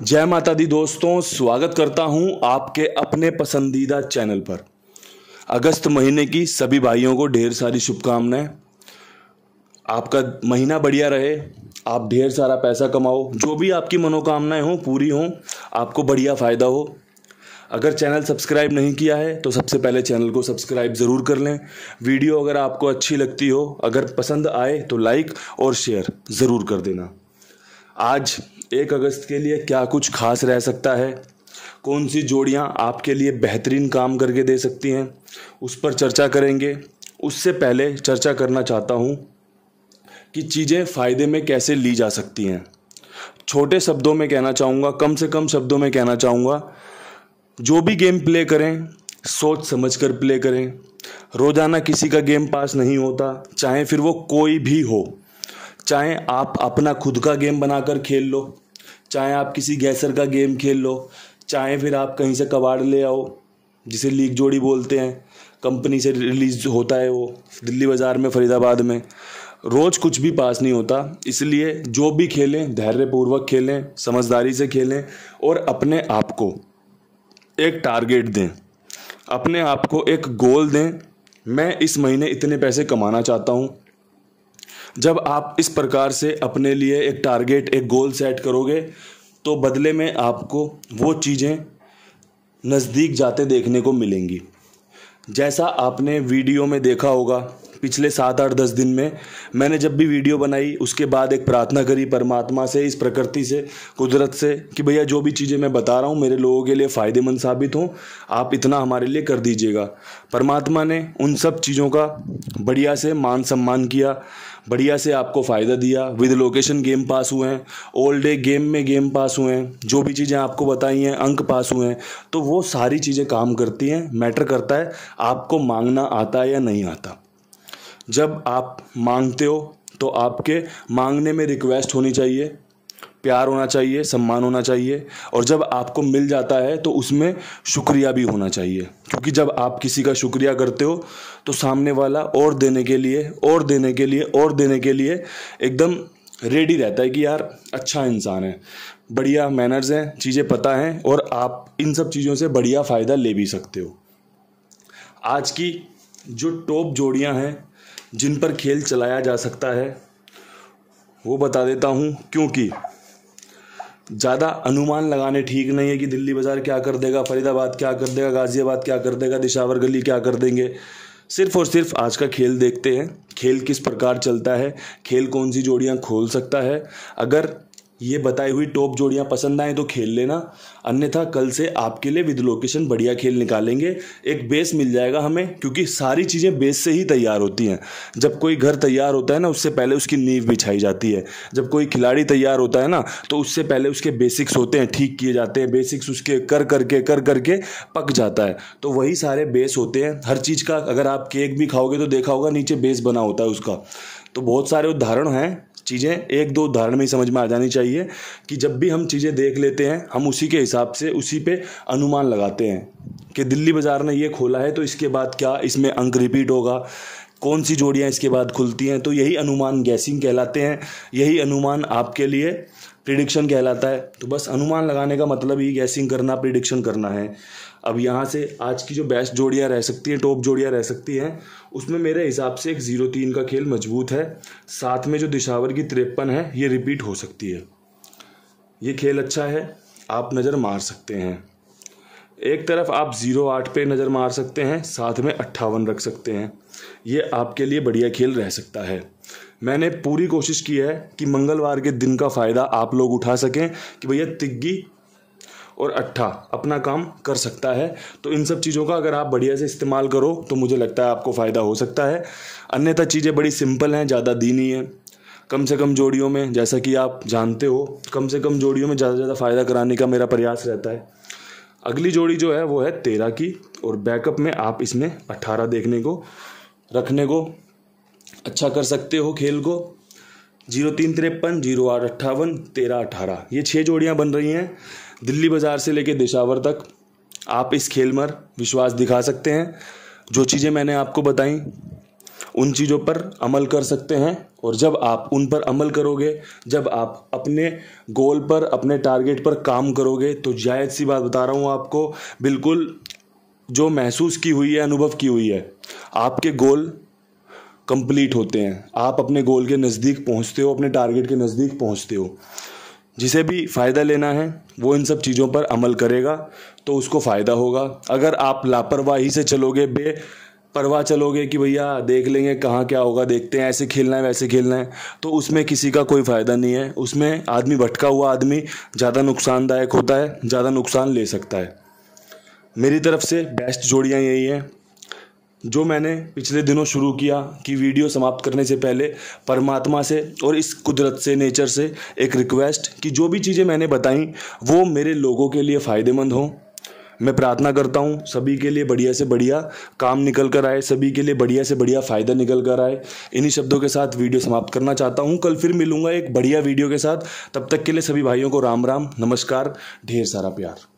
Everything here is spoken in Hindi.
जय माता दी दोस्तों स्वागत करता हूं आपके अपने पसंदीदा चैनल पर अगस्त महीने की सभी भाइयों को ढेर सारी शुभकामनाएं आपका महीना बढ़िया रहे आप ढेर सारा पैसा कमाओ जो भी आपकी मनोकामनाएं हों पूरी हों आपको बढ़िया फ़ायदा हो अगर चैनल सब्सक्राइब नहीं किया है तो सबसे पहले चैनल को सब्सक्राइब ज़रूर कर लें वीडियो अगर आपको अच्छी लगती हो अगर पसंद आए तो लाइक और शेयर ज़रूर कर देना आज एक अगस्त के लिए क्या कुछ खास रह सकता है कौन सी जोड़ियाँ आपके लिए बेहतरीन काम करके दे सकती हैं उस पर चर्चा करेंगे उससे पहले चर्चा करना चाहता हूँ कि चीज़ें फ़ायदे में कैसे ली जा सकती हैं छोटे शब्दों में कहना चाहूँगा कम से कम शब्दों में कहना चाहूँगा जो भी गेम प्ले करें सोच समझ कर प्ले करें रोज़ाना किसी का गेम पास नहीं होता चाहे फिर वो कोई भी हो चाहे आप अपना खुद का गेम बनाकर खेल लो चाहे आप किसी गैसर का गेम खेल लो चाहे फिर आप कहीं से कबाड़ ले आओ जिसे लीक जोड़ी बोलते हैं कंपनी से रिलीज होता है वो दिल्ली बाज़ार में फरीदाबाद में रोज़ कुछ भी पास नहीं होता इसलिए जो भी खेलें धैर्यपूर्वक खेलें समझदारी से खेलें और अपने आप को एक टारगेट दें अपने आप को एक गोल दें मैं इस महीने इतने पैसे कमाना चाहता हूँ जब आप इस प्रकार से अपने लिए एक टारगेट एक गोल सेट करोगे तो बदले में आपको वो चीज़ें नज़दीक जाते देखने को मिलेंगी जैसा आपने वीडियो में देखा होगा पिछले सात आठ दस दिन में मैंने जब भी वीडियो बनाई उसके बाद एक प्रार्थना करी परमात्मा से इस प्रकृति से कुदरत से कि भैया जो भी चीज़ें मैं बता रहा हूँ मेरे लोगों के लिए फ़ायदेमंद साबित हों आप इतना हमारे लिए कर दीजिएगा परमात्मा ने उन सब चीज़ों का बढ़िया से मान सम्मान किया बढ़िया से आपको फ़ायदा दिया विद लोकेशन गेम पास हुए हैं ओल्ड डे गेम में गेम पास हुए हैं जो भी चीज़ें आपको बताई हैं अंक पास हुए हैं तो वो सारी चीज़ें काम करती हैं मैटर करता है आपको मांगना आता है या नहीं आता जब आप मांगते हो तो आपके मांगने में रिक्वेस्ट होनी चाहिए प्यार होना चाहिए सम्मान होना चाहिए और जब आपको मिल जाता है तो उसमें शुक्रिया भी होना चाहिए क्योंकि जब आप किसी का शुक्रिया करते हो तो सामने वाला और देने के लिए और देने के लिए और देने के लिए एकदम रेडी रहता है कि यार अच्छा इंसान है बढ़िया मैनर्स हैं चीज़ें पता हैं और आप इन सब चीज़ों से बढ़िया फ़ायदा ले भी सकते हो आज की जो टॉप जोड़ियां हैं जिन पर खेल चलाया जा सकता है वो बता देता हूँ क्योंकि ज़्यादा अनुमान लगाने ठीक नहीं है कि दिल्ली बाज़ार क्या कर देगा फरीदाबाद क्या कर देगा गाज़ियाबाद क्या कर देगा दिशावर गली क्या कर देंगे सिर्फ और सिर्फ आज का खेल देखते हैं खेल किस प्रकार चलता है खेल कौन सी जोड़ियाँ खोल सकता है अगर ये बताई हुई टॉप जोड़ियाँ पसंद आएँ तो खेल लेना अन्यथा कल से आपके लिए विद लोकेशन बढ़िया खेल निकालेंगे एक बेस मिल जाएगा हमें क्योंकि सारी चीज़ें बेस से ही तैयार होती हैं जब कोई घर तैयार होता है ना उससे पहले उसकी नींव बिछाई जाती है जब कोई खिलाड़ी तैयार होता है ना तो उससे पहले उसके बेसिक्स होते हैं ठीक किए जाते हैं बेसिक्स उसके कर करके कर करके पक जाता है तो वही सारे बेस होते हैं हर चीज़ का अगर आप केक भी खाओगे तो देखा होगा नीचे बेस बना होता है उसका तो बहुत सारे उदाहरण हैं चीज़ें एक दो उदाहरण में ही समझ में आ जानी चाहिए कि जब भी हम चीज़ें देख लेते हैं हम उसी के हिसाब से उसी पे अनुमान लगाते हैं कि दिल्ली बाज़ार ने ये खोला है तो इसके बाद क्या इसमें अंक रिपीट होगा कौन सी जोड़ियाँ इसके बाद खुलती हैं तो यही अनुमान गैसिंग कहलाते हैं यही अनुमान आपके लिए प्रिडिक्शन कहलाता है तो बस अनुमान लगाने का मतलब ही गैसिंग करना प्रिडिक्शन करना है अब यहाँ से आज की जो बेस्ट जोड़ियाँ रह सकती हैं टॉप जोड़ियाँ रह सकती हैं उसमें मेरे हिसाब से एक ज़ीरो तीन का खेल मजबूत है साथ में जो दिशावर की तिरपन है ये रिपीट हो सकती है ये खेल अच्छा है आप नज़र मार सकते हैं एक तरफ आप ज़ीरो आठ पे नज़र मार सकते हैं साथ में अट्ठावन रख सकते हैं ये आपके लिए बढ़िया खेल रह सकता है मैंने पूरी कोशिश की है कि मंगलवार के दिन का फ़ायदा आप लोग उठा सकें कि भैया तिग्गी और अट्ठा अपना काम कर सकता है तो इन सब चीज़ों का अगर आप बढ़िया से इस्तेमाल करो तो मुझे लगता है आपको फ़ायदा हो सकता है अन्यथा चीज़ें बड़ी सिंपल हैं ज़्यादा दी नहीं है कम से कम जोड़ियों में जैसा कि आप जानते हो कम से कम जोड़ियों में ज़्यादा से ज़्यादा फ़ायदा कराने का मेरा प्रयास रहता है अगली जोड़ी जो है वो है तेरह की और बैकअप में आप इसमें अट्ठारह देखने को रखने को अच्छा कर सकते हो खेल को जीरो तीन तिरपन जीरो आठ अट्ठावन तेरह अठारह ये छः जोड़ियाँ बन रही हैं दिल्ली बाज़ार से लेके दिशावर तक आप इस खेल पर विश्वास दिखा सकते हैं जो चीज़ें मैंने आपको बताई उन चीज़ों पर अमल कर सकते हैं और जब आप उन पर अमल करोगे जब आप अपने गोल पर अपने टारगेट पर काम करोगे तो जायज़ सी बात बता रहा हूँ आपको बिल्कुल जो महसूस की हुई है अनुभव की हुई है आपके गोल कंप्लीट होते हैं आप अपने गोल के नज़दीक पहुंचते हो अपने टारगेट के नज़दीक पहुंचते हो जिसे भी फ़ायदा लेना है वो इन सब चीज़ों पर अमल करेगा तो उसको फ़ायदा होगा अगर आप लापरवाही से चलोगे बे परवाह चलोगे कि भैया देख लेंगे कहाँ क्या होगा देखते हैं ऐसे खेलना है वैसे खेलना है तो उसमें किसी का कोई फ़ायदा नहीं है उसमें आदमी भटका हुआ आदमी ज़्यादा नुकसानदायक होता है ज़्यादा नुकसान ले सकता है मेरी तरफ से बेस्ट जोड़ियाँ यही हैं जो मैंने पिछले दिनों शुरू किया कि वीडियो समाप्त करने से पहले परमात्मा से और इस कुदरत से नेचर से एक रिक्वेस्ट कि जो भी चीज़ें मैंने बताई वो मेरे लोगों के लिए फ़ायदेमंद हों मैं प्रार्थना करता हूँ सभी के लिए बढ़िया से बढ़िया काम निकल कर आए सभी के लिए बढ़िया से बढ़िया फ़ायदा निकल कर आए इन्हीं शब्दों के साथ वीडियो समाप्त करना चाहता हूँ कल फिर मिलूँगा एक बढ़िया वीडियो के साथ तब तक के लिए सभी भाइयों को राम राम नमस्कार ढेर सारा प्यार